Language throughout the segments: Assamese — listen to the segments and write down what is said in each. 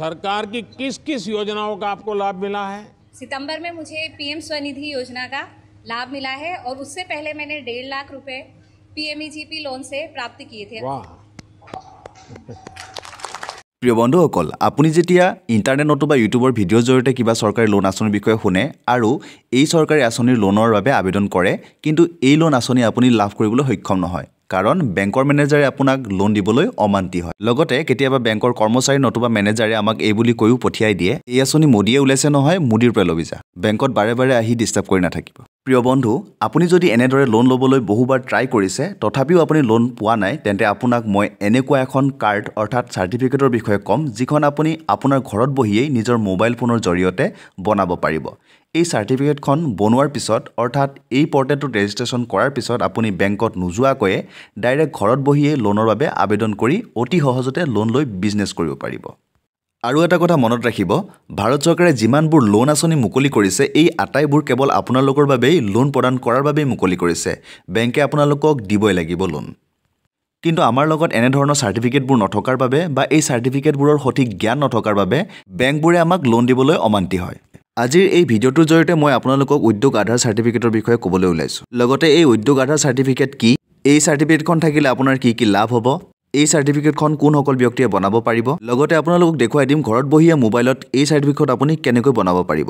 सरकार की किस किस योजनाओं का आपको लाभ मिला है सितंबर में मुझे पीएम स्वनिधि योजना का लाभ मिला है और उससे पहले मैंने डेढ़ लाख रुपए पीएमईजीपी लोन से प्राप्त किए थे প্রিয় বন্ধুসকল আপুনি যেতিয়া ইণ্টাৰনেট নতুবা ইউটিউবৰ ভিডিঅ'ৰ জৰিয়তে কিবা চৰকাৰী লোন আঁচনিৰ বিষয়ে শুনে আৰু এই চৰকাৰী আঁচনিৰ লোনৰ বাবে আবেদন কৰে কিন্তু এই লোন আঁচনি আপুনি লাভ কৰিবলৈ সক্ষম নহয় কাৰণ বেংকৰ মেনেজাৰে আপোনাক লোন দিবলৈ অমান্তি হয় লগতে কেতিয়াবা বেংকৰ কৰ্মচাৰী নতুবা মেনেজাৰে আমাক এই বুলি কৈও পঠিয়াই দিয়ে এই আঁচনি মোদীয়ে ওলাইছে নহয় মোদীৰ পৰা লবি যা বেংকত বাৰে বাৰে আহি ডিষ্টাৰ্ব কৰি নাথাকিব প্ৰিয় বন্ধু আপুনি যদি এনেদৰে লোন ল'বলৈ বহুবাৰ ট্ৰাই কৰিছে তথাপিও আপুনি লোন পোৱা নাই তেন্তে আপোনাক মই এনেকুৱা এখন কাৰ্ড অৰ্থাৎ চাৰ্টিফিকেটৰ বিষয়ে ক'ম যিখন আপুনি আপোনাৰ ঘৰত বহিয়েই নিজৰ মোবাইল ফোনৰ জৰিয়তে বনাব পাৰিব এই চাৰ্টিফিকেটখন বনোৱাৰ পিছত অৰ্থাৎ এই পৰ্টেলটোত ৰেজিষ্ট্ৰেশ্যন কৰাৰ পিছত আপুনি বেংকত নোযোৱাকৈয়ে ডাইৰেক্ট ঘৰত বহিয়ে লোনৰ বাবে আবেদন কৰি অতি সহজতে লোন লৈ বিজনেছ কৰিব পাৰিব আৰু এটা কথা মনত ৰাখিব ভাৰত চৰকাৰে যিমানবোৰ লোন আঁচনি মুকলি কৰিছে এই আটাইবোৰ কেৱল আপোনালোকৰ বাবেই লোন প্ৰদান কৰাৰ বাবেই মুকলি কৰিছে বেংকে আপোনালোকক দিবই লাগিব লোন কিন্তু আমাৰ লগত এনেধৰণৰ চাৰ্টিফিকেটবোৰ নথকাৰ বাবে বা এই চাৰ্টিফিকেটবোৰৰ সঠিক জ্ঞান নথকাৰ বাবে বেংকবোৰে আমাক লোন দিবলৈ অমান্তি হয় আজিৰ এই ভিডিঅ'টোৰ জৰিয়তে মই আপোনালোকক উদ্যোগ আধাৰ চাৰ্টিফিকেটৰ বিষয়ে ক'বলৈ ওলাইছোঁ লগতে এই উদ্যোগ আধাৰ চাৰ্টিফিকেট কি এই চাৰ্টিফিকেটখন থাকিলে আপোনাৰ কি কি লাভ হ'ব এই চাৰ্টিফিকেটখন কোনসকল ব্যক্তিয়ে বনাব পাৰিব লগতে আপোনালোকক দেখুৱাই দিম ঘৰত বহিয়ে মোবাইলত এই চাৰ্টিফিকেট আপুনি কেনেকৈ বনাব পাৰিব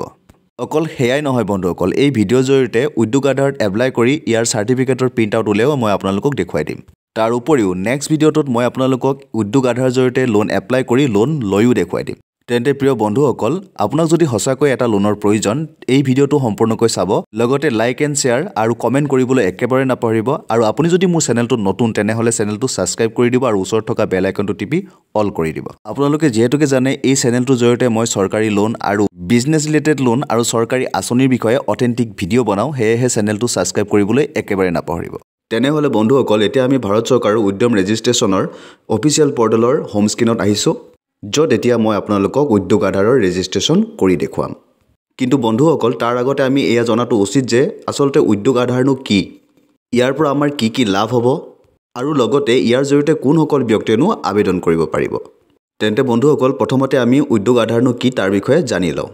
অকল সেয়াই নহয় বন্ধুসকল এই ভিডিঅ'ৰ জৰিয়তে উদ্যোগ আধাৰত এপ্লাই কৰি ইয়াৰ চাৰ্টিফিকেটৰ প্ৰিণ্ট আউট উলিয়াও মই আপোনালোকক দেখুৱাই দিম তাৰ উপৰিও নেক্সট ভিডিঅ'টোত মই আপোনালোকক উদ্যোগ আধাৰৰ জৰিয়তে লোন এপ্লাই কৰি লোন লৈও দেখুৱাই দিম তেন্তে প্ৰিয় বন্ধুসকল আপোনাক যদি সঁচাকৈ এটা লোনৰ প্ৰয়োজন এই ভিডিঅ'টো সম্পূৰ্ণকৈ চাব লগতে লাইক এণ্ড শ্বেয়াৰ আৰু কমেণ্ট কৰিবলৈ একেবাৰে নাপাহৰিব আৰু আপুনি যদি মোৰ চেনেলটো নতুন তেনেহ'লে চেনেলটো ছাবস্ক্ৰাইব কৰি দিব আৰু ওচৰত থকা বেল আইকনটো টিপি অল কৰি দিব আপোনালোকে যিহেতুকে জানে এই চেনেলটোৰ জৰিয়তে মই চৰকাৰী লোন আৰু বিজনেছ ৰিলেটেড লোন আৰু চৰকাৰী আঁচনিৰ বিষয়ে অথেণ্টিক ভিডিঅ' বনাওঁ সেয়েহে চেনেলটো ছাবস্ক্ৰাইব কৰিবলৈ একেবাৰে নাপাহৰিব তেনেহ'লে বন্ধুসকল এতিয়া আমি ভাৰত চৰকাৰৰ উদ্যম ৰেজিষ্ট্ৰেশ্যনৰ অফিচিয়েল পৰ্টেলৰ হোমস্ক্ৰীণত আহিছোঁ য'ত এতিয়া মই আপোনালোকক উদ্যোগ আধাৰৰ ৰেজিষ্ট্ৰেশ্যন কৰি দেখুৱাম কিন্তু বন্ধুসকল তাৰ আগতে আমি এয়া জনাটো উচিত যে আচলতে উদ্যোগ আধাৰনো কি ইয়াৰ পৰা আমাৰ কি কি লাভ হ'ব আৰু লগতে ইয়াৰ জৰিয়তে কোনসকল ব্যক্তিয়েনো আবেদন কৰিব পাৰিব তেন্তে বন্ধুসকল প্ৰথমতে আমি উদ্যোগ আধাৰনো কি তাৰ বিষয়ে জানি লওঁ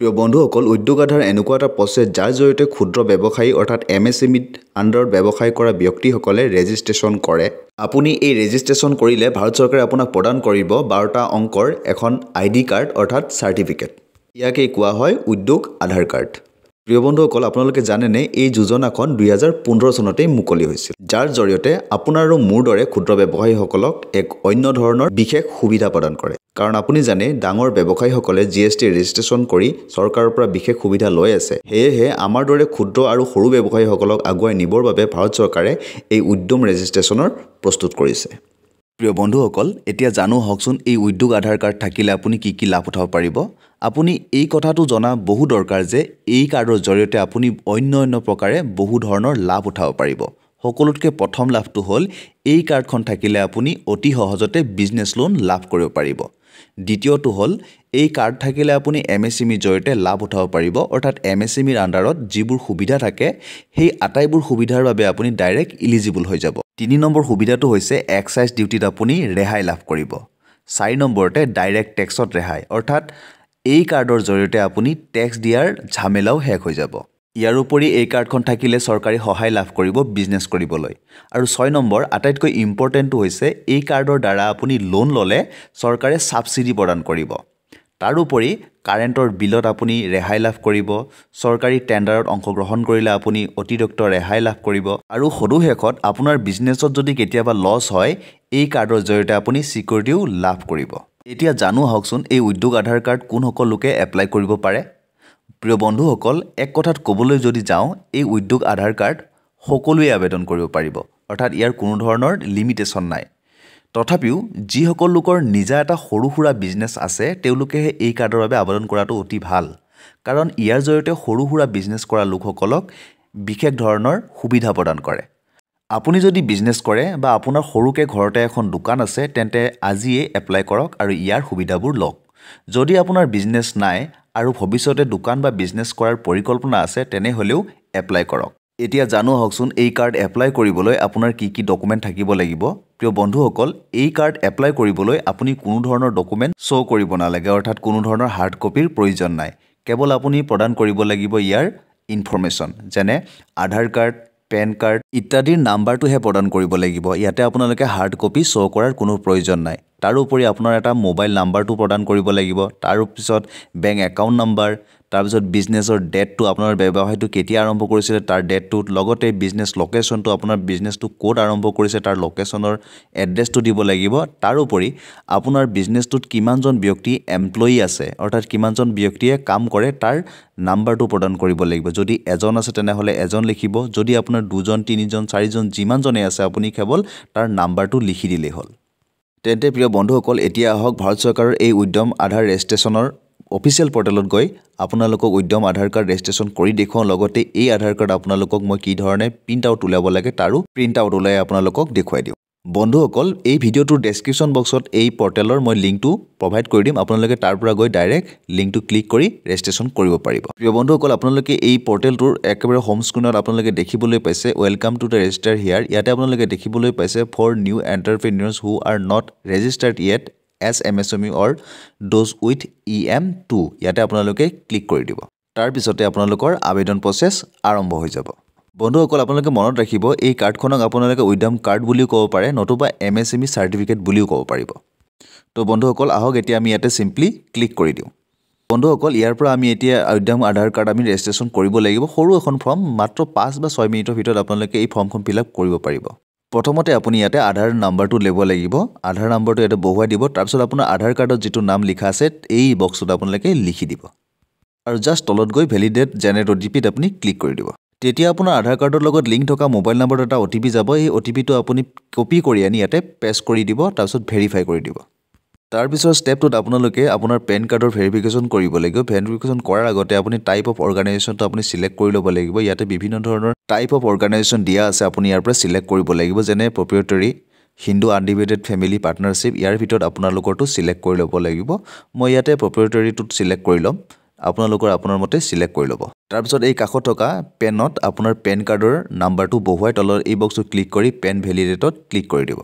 প্ৰিয় বন্ধুসকল উদ্যোগ আধাৰ এনেকুৱা এটা প্ৰচেছ যাৰ জৰিয়তে ক্ষুদ্ৰ ব্যৱসায়ী অৰ্থাৎ এম এছ এম ইত আণ্ডাৰত ব্যৱসায় কৰা ব্যক্তিসকলে ৰেজিষ্ট্ৰেশ্যন কৰে আপুনি এই ৰেজিষ্ট্ৰেশ্যন কৰিলে ভাৰত চৰকাৰে আপোনাক প্ৰদান কৰিব বাৰটা অংকৰ এখন আই ডি কাৰ্ড অৰ্থাৎ চাৰ্টিফিকেট ইয়াকেই কোৱা হয় উদ্যোগ আধাৰ কাৰ্ড প্ৰিয় বন্ধুসকল আপোনালোকে জানেনে এই যোজনাখন দুহেজাৰ পোন্ধৰ চনতেই মুকলি হৈছিল যাৰ জৰিয়তে আপোনাৰ আৰু মোৰ দৰে ক্ষুদ্ৰ ব্যৱসায়ীসকলক এক অন্য ধৰণৰ বিশেষ সুবিধা প্ৰদান কৰে কাৰণ আপুনি জানে ডাঙৰ ব্যৱসায়ীসকলে জি এছ টি ৰেজিষ্ট্ৰেশ্যন কৰি চৰকাৰৰ পৰা বিশেষ সুবিধা লৈ আছে সেয়েহে আমাৰ দৰে ক্ষুদ্ৰ আৰু সৰু ব্যৱসায়ীসকলক আগুৱাই নিবৰ বাবে ভাৰত চৰকাৰে এই উদ্যম ৰেজিষ্ট্ৰেশ্যনৰ প্ৰস্তুত কৰিছে প্ৰিয় বন্ধুসকল এতিয়া জানো হওকচোন এই উদ্যোগ আধাৰ কাৰ্ড থাকিলে আপুনি কি কি লাভ উঠাব পাৰিব আপুনি এই কথাটো জনা বহু দৰকাৰ যে এই কাৰ্ডৰ জৰিয়তে আপুনি অন্য অন্য প্ৰকাৰে বহু ধৰণৰ লাভ উঠাব পাৰিব সকলোতকৈ প্ৰথম লাভটো হ'ল এই কাৰ্ডখন থাকিলে আপুনি অতি সহজতে বিজনেছ লোন লাভ কৰিব পাৰিব দ্বিতীয়টো হ'ল এই কাৰ্ড থাকিলে আপুনি এম এছ এম ইৰ জৰিয়তে লাভ উঠাব পাৰিব অৰ্থাৎ এম এছ এম ইৰ আণ্ডাৰত যিবোৰ সুবিধা থাকে সেই আটাইবোৰ সুবিধাৰ বাবে আপুনি ডাইৰেক্ট ইলিজিবল হৈ যাব তিনি নম্বৰ সুবিধাটো হৈছে এক্সাইজ ডিউটিত আপুনি ৰেহাই লাভ কৰিব চাৰি নম্বৰতে ডাইৰেক্ট টেক্সত ৰেহাই অৰ্থাৎ এই কাৰ্ডৰ জৰিয়তে আপুনি টেক্স দিয়াৰ ঝামেলাও শেষ হৈ যাব ইয়াৰ উপৰি এই কাৰ্ডখন থাকিলে চৰকাৰী সহায় লাভ কৰিব বিজনেছ কৰিবলৈ আৰু ছয় নম্বৰ আটাইতকৈ ইম্পৰ্টেণ্টটো হৈছে এই কাৰ্ডৰ দ্বাৰা আপুনি লোন ল'লে চৰকাৰে ছাবচিডি প্ৰদান কৰিব তাৰোপৰি কাৰেণ্টৰ বিলত আপুনি ৰেহাই লাভ কৰিব চৰকাৰী টেণ্ডাৰত অংশগ্ৰহণ কৰিলে আপুনি অতিৰিক্ত ৰেহাই লাভ কৰিব আৰু শেষত আপোনাৰ বিজনেছত যদি কেতিয়াবা লছ হয় এই কাৰ্ডৰ জৰিয়তে আপুনি ছিকিউৰিটিও লাভ কৰিব এতিয়া জানো আহকচোন এই উদ্যোগ আধাৰ কাৰ্ড কোনসকল লোকে এপ্লাই কৰিব পাৰে প্ৰিয় বন্ধুসকল এক কথাত ক'বলৈ যদি যাওঁ এই উদ্যোগ আধাৰ কাৰ্ড সকলোৱে আবেদন কৰিব পাৰিব অৰ্থাৎ ইয়াৰ কোনো ধৰণৰ লিমিটেশ্যন নাই তথাপিও যিসকল লোকৰ নিজা এটা সৰু সুৰা বিজনেছ আছে তেওঁলোকেহে এই কাৰ্ডৰ বাবে আবেদন কৰাটো অতি ভাল কাৰণ ইয়াৰ জৰিয়তে সৰু সুৰা বিজনেছ কৰা লোকসকলক বিশেষ ধৰণৰ সুবিধা প্ৰদান কৰে আপুনি যদি বিজনেছ কৰে বা আপোনাৰ সৰুকৈ ঘৰতে এখন দোকান আছে তেন্তে আজিয়েই এপ্লাই কৰক আৰু ইয়াৰ সুবিধাবোৰ লওক যদি আপোনাৰ বিজনেছ নাই আৰু ভৱিষ্যতে দোকান বা বিজনেছ কৰাৰ পৰিকল্পনা আছে তেনেহ'লেও এপ্লাই কৰক এতিয়া জানো আহকচোন এই কাৰ্ড এপ্লাই কৰিবলৈ আপোনাৰ কি কি ডকুমেণ্ট থাকিব লাগিব প্ৰিয় বন্ধুসকল এই কাৰ্ড এপ্লাই কৰিবলৈ আপুনি কোনো ধৰণৰ ডকুমেণ্ট শ্ব' কৰিব নালাগে অৰ্থাৎ কোনো ধৰণৰ হাৰ্ড কপিৰ প্ৰয়োজন নাই কেৱল আপুনি প্ৰদান কৰিব লাগিব ইয়াৰ ইনফৰ্মেশ্যন যেনে আধাৰ কাৰ্ড পেন কাৰ্ড ইত্যাদিৰ নাম্বাৰটোহে প্ৰদান কৰিব লাগিব ইয়াতে আপোনালোকে হাৰ্ড কপি শ্ব' কৰাৰ কোনো প্ৰয়োজন নাই তাৰোপৰি আপোনাৰ এটা মোবাইল নাম্বাৰটো প্ৰদান কৰিব লাগিব তাৰপিছত বেংক একাউণ্ট নাম্বাৰ তাৰপিছত বিজনেছৰ ডেটটো আপোনাৰ ব্যৱসায়টো কেতিয়া আৰম্ভ কৰিছিলে তাৰ ডেটটোত লগতে বিজনেছ লোকেশ্যনটো আপোনাৰ বিজনেছটো ক'ত আৰম্ভ কৰিছে তাৰ লোকেশ্যনৰ এড্ৰেছটো দিব লাগিব তাৰোপৰি আপোনাৰ বিজনেছটোত কিমানজন ব্যক্তি এমপ্লয়ি আছে অৰ্থাৎ কিমানজন ব্যক্তিয়ে কাম কৰে তাৰ নাম্বাৰটো প্ৰদান কৰিব লাগিব যদি এজন আছে তেনেহ'লে এজন লিখিব যদি আপোনাৰ দুজন তিনিজন চাৰিজন যিমানজনেই আছে আপুনি কেৱল তাৰ নাম্বাৰটো লিখি দিলেই হ'ল তেন্তে প্ৰিয় বন্ধুসকল এতিয়া আহক ভাৰত চৰকাৰৰ এই উদ্যম আধাৰ ৰেজিষ্ট্ৰেশ্যনৰ অফিচিয়েল পৰ্টেলত গৈ আপোনালোকক উদ্যম আধাৰ কাৰ্ড ৰেজিষ্ট্ৰেশ্যন কৰি দেখুৱাওঁ লগতে এই আধাৰ কাৰ্ড আপোনালোকক মই কি ধৰণে প্ৰিণ্ট আউট ওলাব লাগে তাৰো প্ৰিণ্ট আউট ওলাই আপোনালোকক দেখুৱাই দিওঁ বন্ধুসকল এই ভিডিঅ'টোৰ ডেছক্ৰিপশ্যন বক্সত এই পৰ্টেলৰ মই লিংকটো প্ৰভাইড কৰি দিম আপোনালোকে তাৰ পৰা গৈ ডাইৰেক্ট লিংকটো ক্লিক কৰি ৰেজিষ্ট্ৰেশ্যন কৰিব পাৰিব প্ৰিয় বন্ধুসকল আপোনালোকে এই পৰ্টেলটোৰ একেবাৰে হোম স্ক্ৰীণত আপোনালোকে দেখিবলৈ পাইছে welcome to the register here ইয়াতে আপোনালোকে দেখিবলৈ পাইছে for new entrepreneurs who are not registered yet S M S M E or those with E M two ইয়াতে আপোনালোকে ক্লিক কৰি দিব তাৰপিছতে আপোনালোকৰ আবেদন প্ৰচেছ আৰম্ভ হৈ যাব বন্ধুসকল আপোনালোকে মনত ৰাখিব এই কাৰ্ডখনক আপোনালোকে উদ্যম কাৰ্ড বুলিও ক'ব পাৰে নতুবা M S M E certificate বুলিও ক'ব পাৰিব তো বন্ধুসকল আহক এতিয়া আমি ইয়াতে চিম্পলি ক্লিক কৰি দিওঁ বন্ধুসকল ইয়াৰ পৰা আমি এতিয়া উদ্যম আধাৰ কাৰ্ড আমি ৰেজিষ্ট্ৰেশ্যন কৰিব লাগিব সৰু এখন ফৰ্ম মাত্ৰ পাঁচ বা ছয় মিনিটৰ ভিতৰত আপোনালোকে এই ফৰ্মখন ফিল আপ কৰিব পাৰিব প্ৰথমতে আপুনি ইয়াতে আধাৰ নাম্বাৰটো ল'ব লাগিব আধাৰ নাম্বাৰটো ইয়াতে বহুৱাই দিব তাৰপিছত আপোনাৰ আধাৰ কাৰ্ডত যিটো নাম লিখা আছে এই বক্সটোত আপোনালোকে লিখি দিব আৰু জাষ্ট তলত গৈ ভেলিডেট জেনেৰেট অ' টি পিত আপুনি ক্লিক কৰি দিব তেতিয়া আপোনাৰ আধাৰ কাৰ্ডৰ লগত লিংক থকা মোবাইল নাম্বাৰত এটা অ' টি পি যাব এই অ' টি পিটো আপুনি কপি কৰি আনি ইয়াতে পেষ্ট কৰি দিব তাৰপিছত ভেৰিফাই কৰি দিব তাৰপিছৰ ষ্টেপটোত আপোনালোকে আপোনাৰ পেন কাৰ্ডৰ ভেৰিফিকেশ্যন কৰিব লাগিব ভেৰিফিকেশ্যন কৰাৰ আগতে আপুনি টাইপ অফ অৰ্গেনাইজেশ্যনটো আপুনি ছিলেক্ট কৰি ল'ব লাগিব ইয়াতে বিভিন্ন ধৰণৰ টাইপ অফ অৰ্গেনাইজেশ্যন দিয়া আছে আপুনি ইয়াৰ পৰা ছিলেক্ট কৰিব লাগিব যেনে proprietary Hindu undivided family partnership ইয়াৰ ভিতৰত আপোনালোকৰটো ছিলেক্ট কৰি ল'ব লাগিব মই ইয়াতে প্ৰপিয়টৰীটোত ছিলেক্ট কৰি ল'ম আপোনালোকৰ আপোনাৰ মতে ছিলেক্ট কৰি ল'ব তাৰপিছত এই কাষত থকা পেনত আপোনাৰ পেন কাৰ্ডৰ নাম্বাৰটো বহুৱাই তলৰ এই বক্সটো ক্লিক কৰি পেন ভেলিডেটত ক্লিক কৰি দিব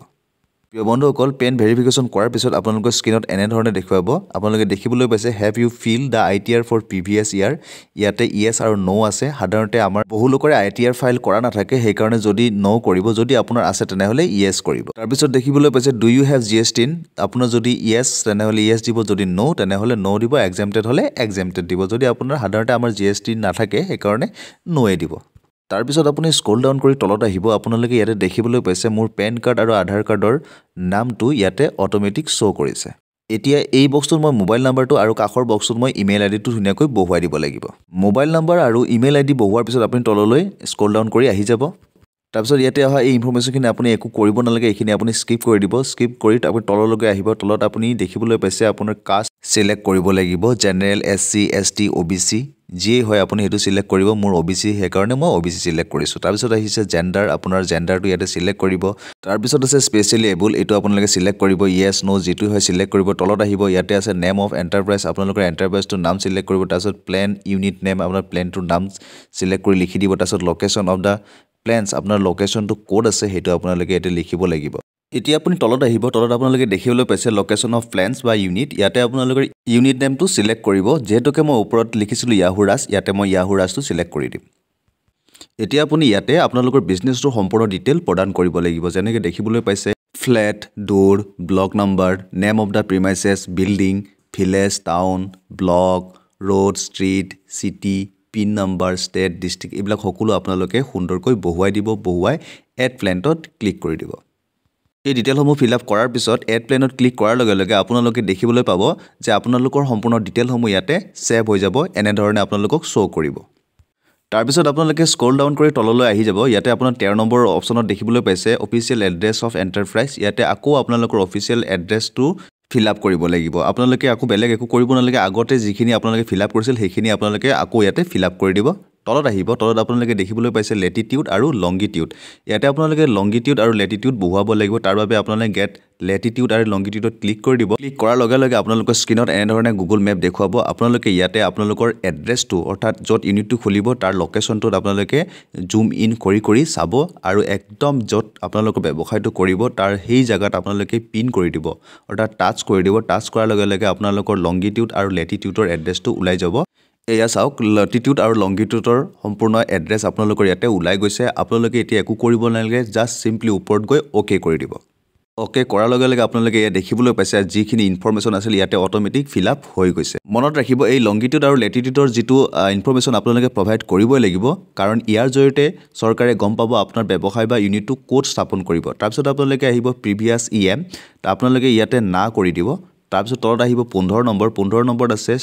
প্ৰিয় বন্ধুসকল পেন ভেৰিফিকেশ্যন কৰাৰ পিছত আপোনালোকৰ স্ক্ৰীণত এনেধৰণে দেখুৱাব আপোনালোকে দেখিবলৈ পাইছে have you fill the I T R for P V previous year ইয়াতে ইয়েছ আৰু ন' আছে সাধাৰণতে আমাৰ বহু লোকৰে আই টি আৰ ফাইল কৰা নাথাকে সেইকাৰণে যদি ন' কৰিব যদি আপোনাৰ আছে তেনেহ'লে ই এছ কৰিব তাৰপিছত দেখিবলৈ পাইছে do you have G S TIN আপোনাৰ যদি ইয়েছ তেনেহ'লে ইয়েছ দিব যদি ন' তেনেহ'লে ন' দিব এক্সেমটেড হ'লে এক্সেমটেড দিব যদি আপোনাৰ সাধাৰণতে আমাৰ জি এছ টি নাথাকে সেইকাৰণে ন'য়ে দিব তাৰপিছত আপুনি স্ক্ৰল ডাউন কৰি তলত আহিব আপোনালোকে ইয়াতে দেখিবলৈ পাইছে মোৰ পেন কাৰ্ড আৰু আধাৰ কাৰ্ডৰ নামটো ইয়াতে অট'মেটিক শ্ব' কৰিছে এতিয়া এই বক্সটোত মই মোবাইল নাম্বাৰটো আৰু কাষৰ বক্সটোত মই ইমেইল আইডিটো ধুনীয়াকৈ বহুৱাই দিব লাগিব মোবাইল নাম্বাৰ আৰু ইমেইল আইডি বহোৱাৰ পিছত আপুনি তললৈ স্ক্ৰল ডাউন কৰি আহি যাব তাৰপিছত ইয়াতে অহা এই ইনফৰ্মেশ্যনখিনি আপুনি একো কৰিব নালাগে এইখিনি আপুনি স্কিপ কৰি দিব স্কিপ কৰি আপুনি তললৈকে আহিব তলত আপুনি দেখিবলৈ পাইছে আপোনাৰ কাষ্ট চিলেক্ট কৰিব লাগিব general S C S T O' B C যিয়েই হয় আপুনি সেইটো চিলেক্ট কৰিব মোৰ অ' বি চি সেইকাৰণে মই অ বি চি চিলেক্ট কৰিছোঁ তাৰপিছত আহিছে জেণ্ডাৰ আপোনাৰ জেণ্ডাৰটো ইয়াতে চিলেক্ট কৰিব তাৰপিছত আছে স্পেচিয়েলি এবুল এইটো আপোনালোকে চিলেক্ট কৰিব ইয়েছ ন' যিটো হয় চিলেক্ট কৰিব তলত আহিব ইয়াতে আছে নেম অফ এণ্টাৰপ্ৰাইজ আপোনালোকৰ এণ্টাৰপ্ৰাইজটোৰ নাম চিলেক্ট কৰিব তাৰপিছত প্লেন ইউনিট নেম আপোনাৰ প্লেনটোৰ নাম চিলেক্ট কৰি লিখি দিব তাৰপিছত লোকেশ্যন অফ দ্য প্লেনছ আপোনাৰ লোকেশ্যনটো ক'ত আছে সেইটো আপোনালোকে ইয়াতে লিখিব লাগিব এতিয়া আপুনি তলত আহিব তলত আপোনালোকে দেখিবলৈ পাইছে লোকেশ্যন অফ প্লেনছ বা ইউনিট ইয়াতে আপোনালোকৰ ইউনিট নেমটো চিলেক্ট কৰিব যিহেতুকে মই ওপৰত লিখিছিলোঁ য়াহুৰাজ ইয়াতে মই য়াহু য়াহুৰাজটো চিলেক্ট কৰি দিম এতিয়া আপুনি ইয়াতে আপোনালোকৰ বিজনেছটো সম্পূৰ্ণ ডিটেইল প্ৰদান কৰিব লাগিব যেনেকৈ দেখিবলৈ পাইছে flat door block number name of the premises building village town block road street city pin number state district এইবিলাক সকলো আপোনালোকে সুন্দৰকৈ বহুৱাই দিব বহুৱাই এড প্লেণ্টত ক্লিক কৰি দিব এই ডিটেইলসমূহ ফিল আপ কৰাৰ পিছত এড প্লেনত ক্লিক কৰাৰ লগে লগে আপোনালোকে দেখিবলৈ পাব যে আপোনালোকৰ সম্পূৰ্ণ ডিটেইলসমূহ ইয়াতে ছেভ হৈ যাব এনেধৰণে আপোনালোকক শ্ব' কৰিব তাৰপিছত আপোনালোকে স্ক্ৰল ডাউন কৰি তললৈ আহি যাব ইয়াতে আপোনাৰ তেৰ নম্বৰ অপশ্যনত দেখিবলৈ পাইছে অফিচিয়েল এড্ৰেছ অফ এণ্টাৰপ্ৰাইজ ইয়াতে আকৌ আপোনালোকৰ অফিচিয়েল এড্ৰেছটো ফিল আপ কৰিব লাগিব আপোনালোকে আকৌ বেলেগ একো কৰিব নালাগে আগতে যিখিনি আপোনালোকে ফিল আপ কৰিছিল সেইখিনি আপোনালোকে আকৌ ইয়াতে ফিল আপ কৰি দিব তলত আহিব তলত আপোনালোকে দেখিবলৈ পাইছে লেটিটিউড আৰু লংগিটিউড ইয়াতে আপোনালোকে লংগিটিউড আৰু লেটিটিউড বহুৱাব লাগিব তাৰ বাবে আপোনালোকে গেট লেটিটিউড আৰু লংগিটিউডত ক্লিক কৰি দিব ক্লিক কৰাৰ লগে লগে আপোনালোকৰ স্ক্ৰীনত এনেধৰণে গুগল মেপ দেখুৱাব আপোনালোকে ইয়াতে আপোনালোকৰ এড্ৰেছটো অৰ্থাৎ য'ত ইউনিটটো খুলিব তাৰ লোকেশ্যনটোত আপোনালোকে জুম ইন কৰি কৰি চাব আৰু একদম য'ত আপোনালোকৰ ব্যৱসায়টো কৰিব তাৰ সেই জেগাত আপোনালোকে পিন কৰি দিব অৰ্থাৎ টাচ কৰি দিব টাচ কৰাৰ লগে লগে আপোনালোকৰ লংগিটিউড আৰু লেটিটিউডৰ এড্ৰেছটো ওলাই যাব এয়া চাওক লটিটিউড আৰু লংগিটিউডৰ সম্পূৰ্ণ এড্ৰেছ আপোনালোকৰ ইয়াতে ওলাই গৈছে আপোনালোকে এতিয়া একো কৰিব নালাগে জাষ্ট চিম্পলি ওপৰত গৈ অ'কে কৰি দিব অ'কে কৰাৰ লগে লগে আপোনালোকে ইয়াত দেখিবলৈ পাইছে যিখিনি ইনফৰ্মেশ্যন আছিল ইয়াতে অট'মেটিক ফিল আপ হৈ গৈছে মনত ৰাখিব এই লংগিটিউড আৰু লেটিটিউডৰ যিটো ইনফৰ্মেশ্যন আপোনালোকে প্ৰভাইড কৰিবই লাগিব কাৰণ ইয়াৰ জৰিয়তে চৰকাৰে গম পাব আপোনাৰ ব্যৱসায় বা ইউনিটটো ক'ত স্থাপন কৰিব তাৰপিছত আপোনালোকে আহিব প্ৰিভিয়াছ ই এম আপোনালোকে ইয়াতে না কৰি দিব তাৰপিছত তলত আহিব পোন্ধৰ নম্বৰ পোন্ধৰ নম্বৰত আছে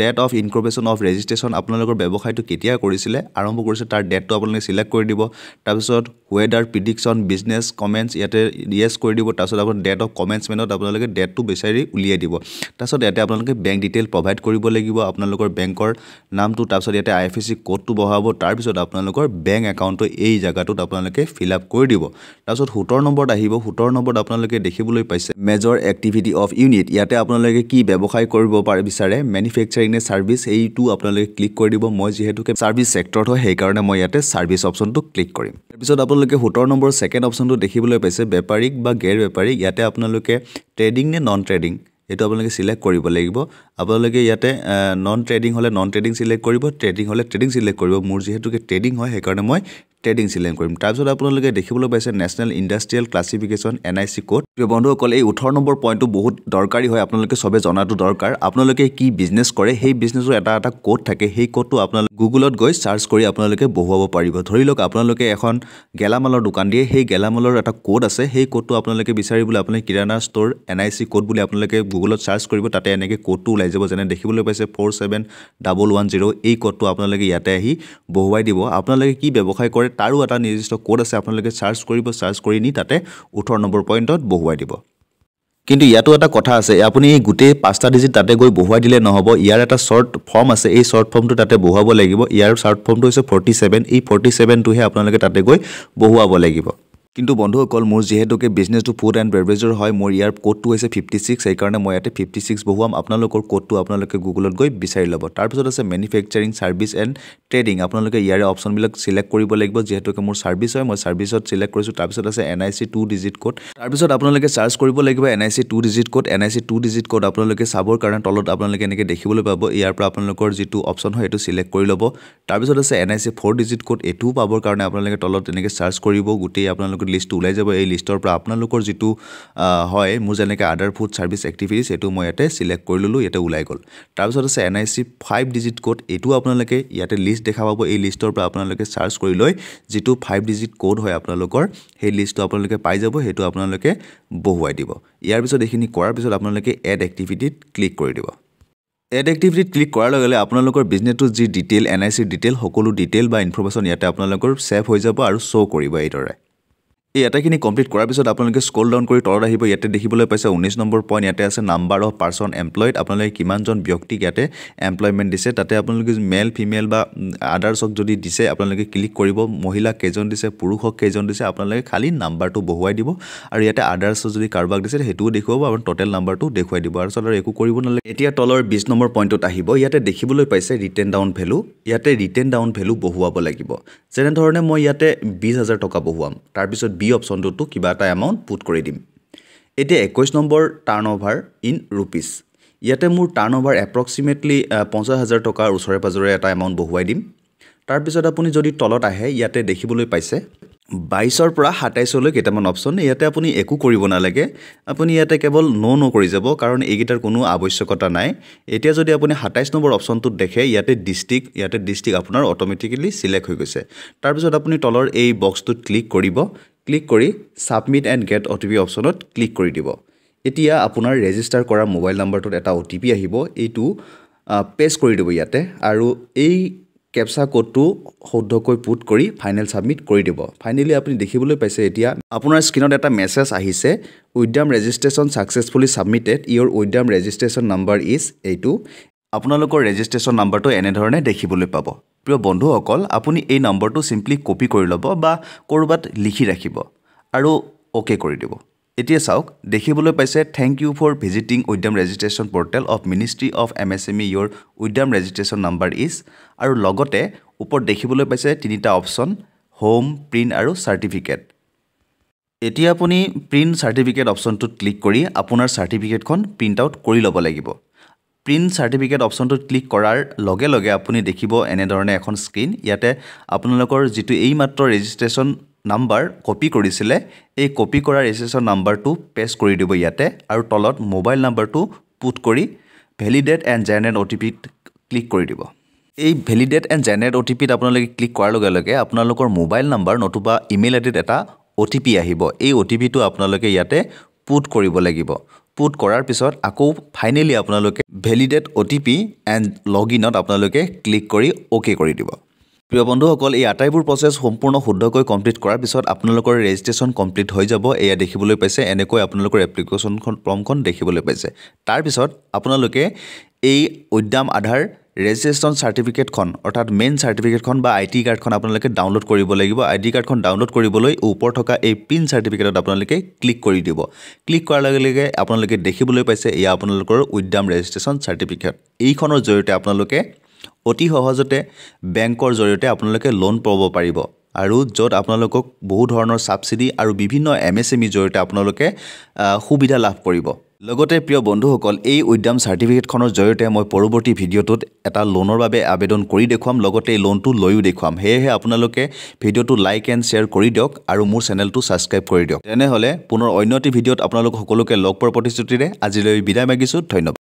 date of incorporation of registration আপোনালোকৰ ব্যৱসায়টো কেতিয়া কৰিছিলে আৰম্ভ কৰিছে তাৰ ডেটটো আপোনালোকে চিলেক্ট কৰি দিব তাৰপিছত ৱেডাৰ প্ৰিডিকশ্যন বিজনেছ কমেণ্টছ ইয়াতে ইয়েছ কৰি দিব তাৰপিছত আপোনাৰ ডেট অফ কমেণ্টছমেণ্টত আপোনালোকে ডেটটো বিচাৰি উলিয়াই দিব তাৰপিছত ইয়াতে আপোনালোকে বেংক ডিটেইল প্ৰভাইড কৰিব লাগিব আপোনালোকৰ বেংকৰ নামটো তাৰপিছত ইয়াতে আই এফ এছ চি ক'ডটো বঢ়াব তাৰপিছত আপোনালোকৰ বেংক একাউণ্টটো এই জেগাটোত আপোনালোকে ফিল আপ কৰি দিব তাৰপিছত সোতৰ নম্বৰত আহিব সোতৰ নম্বৰত আপোনালোকে দেখিবলৈ পাইছে মেজৰ এক্টিভিটি অফ ইউনিট ইয়াতে আপোনালোকে কি ব্যৱসায় কৰিব পাৰে বিচাৰে মেনুফেক্সাৰ মেনুফেকচাৰিং নে চাৰ্ভিচ এইটো আপোনালোকে ক্লিক কৰি দিব মই যিহেতুকে চাৰ্ভিচ চেক্টৰত হয় সেইকাৰণে মই ইয়াতে চাৰ্ভিচ অপশ্যনটো ক্লিক কৰিম তাৰপিছত আপোনালোকে সোতৰ নম্বৰ ছেকেণ্ড অপশ্যনটো দেখিবলৈ পাইছে বেপাৰীক বা গেৰ বেপাৰীক ইয়াতে আপোনালোকে ট্ৰেডিং নে নন ট্ৰেডিং এইটো আপোনালোকে চিলেক্ট কৰিব লাগিব আপোনালোকে ইয়াতে নন ট্ৰেডিং হ'লে নন ট্ৰেডিং চিলেক্ট কৰিব ট্ৰেডিং হ'লে ট্ৰেডিং চিলেক্ট কৰিব মোৰ যিহেতুকে ট্ৰেডিং হয় সেইকাৰণে মই ট্ৰেডিং চিলেন কৰিম তাৰপিছত আপোনালোকে দেখিবলৈ পাইছে national industrial classification N I C code বন্ধুসকল এই ওঠৰ নম্বৰ পইণ্টটো বহুত দৰকাৰী হয় আপোনালোকে চবে জনাটো দৰকাৰ আপোনালোকে কি বিজনেছ কৰে সেই বিজনেছৰ এটা এটা কোড থাকে সেই কোডটো আপোনালোকে গুগলত গৈ চাৰ্চ কৰি আপোনালোকে বহুৱাব পাৰিব ধৰি লওক আপোনালোকে এখন গেলামালৰ দোকান দিয়ে সেই গেলামালৰ এটা কোড আছে সেই কোডটো আপোনালোকে বিচাৰিবলৈ আপুনি kirana store N I C code বুলি আপোনালোকে গুগলত চাৰ্চ কৰিব তাতে এনেকৈ কোডটো ওলাই যাব যেনে দেখিবলৈ পাইছে four seven double one zero' এই কোডটো আপোনালোকে ইয়াতে আহি বহুৱাই দিব আপোনালোকে কি ব্যৱসায় কৰে তাৰো এটা নিৰ্দিষ্ট কোড আছে আপোনালোকে চাৰ্চ কৰিব চাৰ্চ কৰি নি তাতে ওঠৰ নম্বৰ পইণ্টত বহুৱাই দিব কিন্তু ইয়াতো এটা কথা আছে আপুনি গোটেই পাঁচটা ডিজিট তাতে গৈ বহুৱাই দিলে নহ'ব ইয়াৰ এটা শ্বৰ্ট ফৰ্ম আছে এই শ্বৰ্ট ফৰ্মটো তাতে বহুৱাব লাগিব ইয়াৰ শ্বৰ্ট ফৰ্মটো হৈছে ফৰ্টি এই ফৰ্টি আপোনালোকে তাতে গৈ বহুৱাব লাগিব কিন্তু বন্ধুসকল মোৰ যিহেতুকে বিজনেছটো ফুড এণ্ড বেভাৰেজৰ হয় মোৰ ইয়াৰ কোডটো হৈছে ফিফটি ছিক্স সেইকাৰণে মই ইয়াতে ফিফটি ছিক্স বহুৱাম আপোনালোকৰ কোডটো আপোনালোকে গুগলত গৈ বিচাৰি ল'ব তাৰপিছত আছে মেনুফেকচাৰিং ছাৰ্ভিচ এণ্ড ট্ৰেডিং আপোনালোকে ইয়াৰে অপশ্যনবিলাক চিলেক্ট কৰিব লাগিব যিহেতুকে মোৰ ছাৰ্ভিচ হয় মই ছাৰ্ভিচত চিলেক্ট কৰিছোঁ তাৰপিছত আছে N I C two digit code তাৰপিছত আপোনালোকে চাৰ্চ কৰিব লাগিব N I C two digit code N I C two digit code আপোনালোকে চাবৰ কাৰণে তলত আপোনালোকে এনেকৈ দেখিবলৈ পাব ইয়াৰ পৰা আপোনালোকৰ যিটো অপশ্যন হয় সেইটো চিলেক্ট কৰি ল'ব তাৰপিছত আছে N I C four digit code এইটোও পাবৰ কাৰণে আপোনালোকে তলত এনেকৈ চাৰ্চ কৰিব গোটেই আপোনালোকে লিষ্টটো ওলাই যাব এই লিষ্টৰ পৰা আপোনালোকৰ যিটো হয় মোৰ যেনেকৈ আদাৰ ফুড ছাৰ্ভিচ এক্টিভিটিছ এইটো মই ইয়াতে ছিলেক্ট কৰি ল'লোঁ ইয়াতে ওলাই গ'ল তাৰপিছত আছে N I C five digit code এইটো আপোনালোকে ইয়াতে লিষ্ট দেখা পাব এই লিষ্টৰ পৰা আপোনালোকে চাৰ্চ কৰি লৈ যিটো ফাইভ ডিজিট ক'ড হয় আপোনালোকৰ সেই লিষ্টটো আপোনালোকে পাই যাব সেইটো আপোনালোকে বহুৱাই দিব ইয়াৰ পিছত এইখিনি কৰাৰ পিছত আপোনালোকে এড এক্টিভিটিত ক্লিক কৰি দিব এড এক্টিভিটিত ক্লিক কৰাৰ লগে লগে আপোনালোকৰ বিজনেছটোত যি ডিটেইল এন আই চিৰ ডিটেইল সকলো ডিটেইল বা ইনফৰ্মেশ্যন ইয়াতে আপোনালোকৰ ছেভ হৈ যাব আৰু শ্ব' কৰিব এইদৰে এই আটাইখিনি কমপ্লিট কৰাৰ পিছত আপোনালোকে স্ক্ৰল ডাউন কৰি তলত আহিব ইয়াতে দেখিবলৈ পাইছে ঊনৈছ নম্বৰ পইণ্ট ইয়াতে আছে নাম্বাৰ অফ পাৰ্চন এমপ্লয়ড আপোনালোকে কিমানজন ব্যক্তিক ইয়াতে এমপ্লয়মেণ্ট দিছে তাতে আপোনালোকে মেল ফিমেল বা আদাৰ্ছক যদি দিছে আপোনালোকে ক্লিক কৰিব মহিলাক কেইজন দিছে পুৰুষক কেইজন দিছে আপোনালোকে খালী নাম্বাৰটো বহুৱাই দিব আৰু ইয়াতে আদাৰ্ছ যদি কাৰোবাক দিছে সেইটোও দেখুৱাব আৰু ট'টেল নাম্বাৰটো দেখুৱাই দিব আৰু আৰু একো কৰিব নালাগে এতিয়া তলৰ বিছ নম্বৰ পইণ্টত আহিব ইয়াতে দেখিবলৈ পাইছে ৰিটেন ডাউন ভেলু ইয়াতে ৰিটেন ডাউন ভেলু বহুৱাব লাগিব যেনেধৰণে মই ইয়াতে বিছ হাজাৰ টকা বহুৱাম তাৰপিছত বিছ বি অপশ্যনটোতো কিবা এটা এমাউণ্ট পুট কৰি দিম এতিয়া একৈছ নম্বৰ টাৰ্ণ অভাৰ ইন ৰুপিজ ইয়াতে মোৰ টাৰ্ণ অভাৰ এপ্ৰক্সিমেটলি পঞ্চাছ হাজাৰ টকাৰ ওচৰে পাঁজৰে এটা এমাউণ্ট বহুৱাই দিম তাৰপিছত আপুনি যদি তলত আহে ইয়াতে দেখিবলৈ পাইছে বাইছৰ পৰা সাতাইছলৈ কেইটামান অপশ্যন ইয়াতে আপুনি একো কৰিব নালাগে আপুনি ইয়াতে কেৱল ন' ন' কৰি যাব কাৰণ এইকেইটাৰ কোনো আৱশ্যকতা নাই এতিয়া যদি আপুনি সাতাইছ নম্বৰ অপশ্যনটোত দেখে ইয়াতে ডিষ্ট্ৰিক্ট ইয়াতে ডিষ্ট্ৰিক্ট আপোনাৰ অট'মেটিকেলি চিলেক্ট হৈ গৈছে তাৰপিছত আপুনি তলৰ এই বক্সটোত ক্লিক কৰিব ক্লিক কৰি submit and get O T P অপশ্যনত ক্লিক কৰি দিব এতিয়া আপোনাৰ ৰেজিষ্টাৰ কৰা মোবাইল নম্বৰটোত এটা অ' টি পি আহিব এইটো পেষ্ট কৰি দিব ইয়াতে আৰু এই কেপচা কোডটো শুদ্ধকৈ পুট কৰি ফাইনেল ছাবমিট কৰি দিব ফাইনেলি আপুনি দেখিবলৈ পাইছে এতিয়া আপোনাৰ স্ক্ৰীণত এটা মেছেজ আহিছে Udyam registration successfully submitted your Udyam registration number is এইটো আপোনালোকৰ ৰেজিষ্ট্ৰেশ্যন নাম্বাৰটো এনেধৰণে দেখিবলৈ পাব প্ৰিয় বন্ধুসকল আপুনি এই নম্বৰটো ছিম্পলি কপি কৰি ল'ব বা ক'ৰবাত লিখি ৰাখিব আৰু অ'কে কৰি দিব এতিয়া চাওক দেখিবলৈ পাইছে thank you for visiting Udyam registration portal of ministry of M S M E your Udyam registration number is আৰু লগতে ওপৰত দেখিবলৈ পাইছে তিনিটা অপশ্যন হোম প্ৰিণ্ট আৰু চাৰ্টিফিকেট এতিয়া আপুনি প্ৰিণ্ট চাৰ্টিফিকেট অপশ্যনটোত ক্লিক কৰি আপোনাৰ চাৰ্টিফিকেটখন প্ৰিণ্ট আউট কৰি ল'ব লাগিব প্ৰিণ্ট চাৰ্টিফিকেট অপশ্যনটোত ক্লিক কৰাৰ লগে লগে আপুনি দেখিব এনেধৰণে এখন স্ক্ৰীণ ইয়াতে আপোনালোকৰ যিটো এইমাত্ৰ ৰেজিষ্ট্ৰেশ্যন নাম্বাৰ কপি কৰিছিলে এই কপি কৰা ৰেজিষ্ট্ৰেশ্যন নাম্বাৰটো পেচ কৰি দিব ইয়াতে আৰু তলত মোবাইল নাম্বাৰটো পুট কৰি validate and generate O' T পিত ক্লিক কৰি দিব এই validate and generate O' T পিত আপোনালোকে ক্লিক কৰাৰ লগে লগে আপোনালোকৰ মোবাইল নাম্বাৰ নতুবা ইমেইল আইডিত এটা অ' টি পি আহিব এই অ' টি পিটো আপোনালোকে ইয়াতে পুট কৰিব লাগিব পুট কৰাৰ পিছত আকৌ ফাইনেলি আপোনালোকে validate O' T P and log ইনত আপোনালোকে ক্লিক কৰি অ'কে কৰি দিব প্ৰিয় বন্ধুসকল এই আটাইবোৰ প্ৰচেছ সম্পূৰ্ণ শুদ্ধকৈ কমপ্লিট কৰাৰ পিছত আপোনালোকৰ ৰেজিষ্ট্ৰেশ্যন কমপ্লিট হৈ যাব এয়া দেখিবলৈ পাইছে এনেকৈ আপোনালোকৰ এপ্লিকেশ্যনখন ফৰ্মখন দেখিবলৈ পাইছে তাৰপিছত আপোনালোকে এই উদ্যাম আধাৰ ৰেজিষ্ট্ৰেশ্যন চাৰ্টিফিকেটখন অৰ্থাৎ মেইন চাৰ্টিফিকেটখন বা আই টি কাৰ্ডখন আপোনালোকে ডাউনলোড কৰিব লাগিব আই টি কাৰ্ডখন ডাউনলোড কৰিবলৈ ওপৰত থকা এই পিন চাৰ্টিফিকেটত আপোনালোকে ক্লিক কৰি দিব ক্লিক কৰাৰ লগে লগে আপোনালোকে দেখিবলৈ পাইছে এয়া আপোনালোকৰ উদ্যাম ৰেজিষ্ট্ৰেশ্যন চাৰ্টিফিকেট এইখনৰ জৰিয়তে আপোনালোকে অতি সহজতে বেংকৰ জৰিয়তে আপোনালোকে লোন পাব পাৰিব আৰু য'ত আপোনালোকক বহু ধৰণৰ ছাবচিডি আৰু বিভিন্ন এম এছ এম ইৰ জৰিয়তে আপোনালোকে সুবিধা লাভ কৰিব লগতে প্ৰিয় বন্ধুসকল এই উদ্যম চাৰ্টিফিকেটখনৰ জৰিয়তে মই পৰৱৰ্তী ভিডিঅ'টোত এটা লোনৰ বাবে আবেদন কৰি দেখুৱাম লগতে এই লোনটো লৈও দেখুৱাম সেয়েহে আপোনালোকে ভিডিঅ'টো লাইক এণ্ড শ্বেয়াৰ কৰি দিয়ক আৰু মোৰ চেনেলটো ছাবস্ক্ৰাইব কৰি দিয়ক তেনেহ'লে পুনৰ অন্য এটি ভিডিঅ'ত আপোনালোক সকলোকে লগ পোৱাৰ প্ৰতিশ্ৰুতিৰে আজিলৈ বিদায় মাগিছোঁ ধন্যবাদ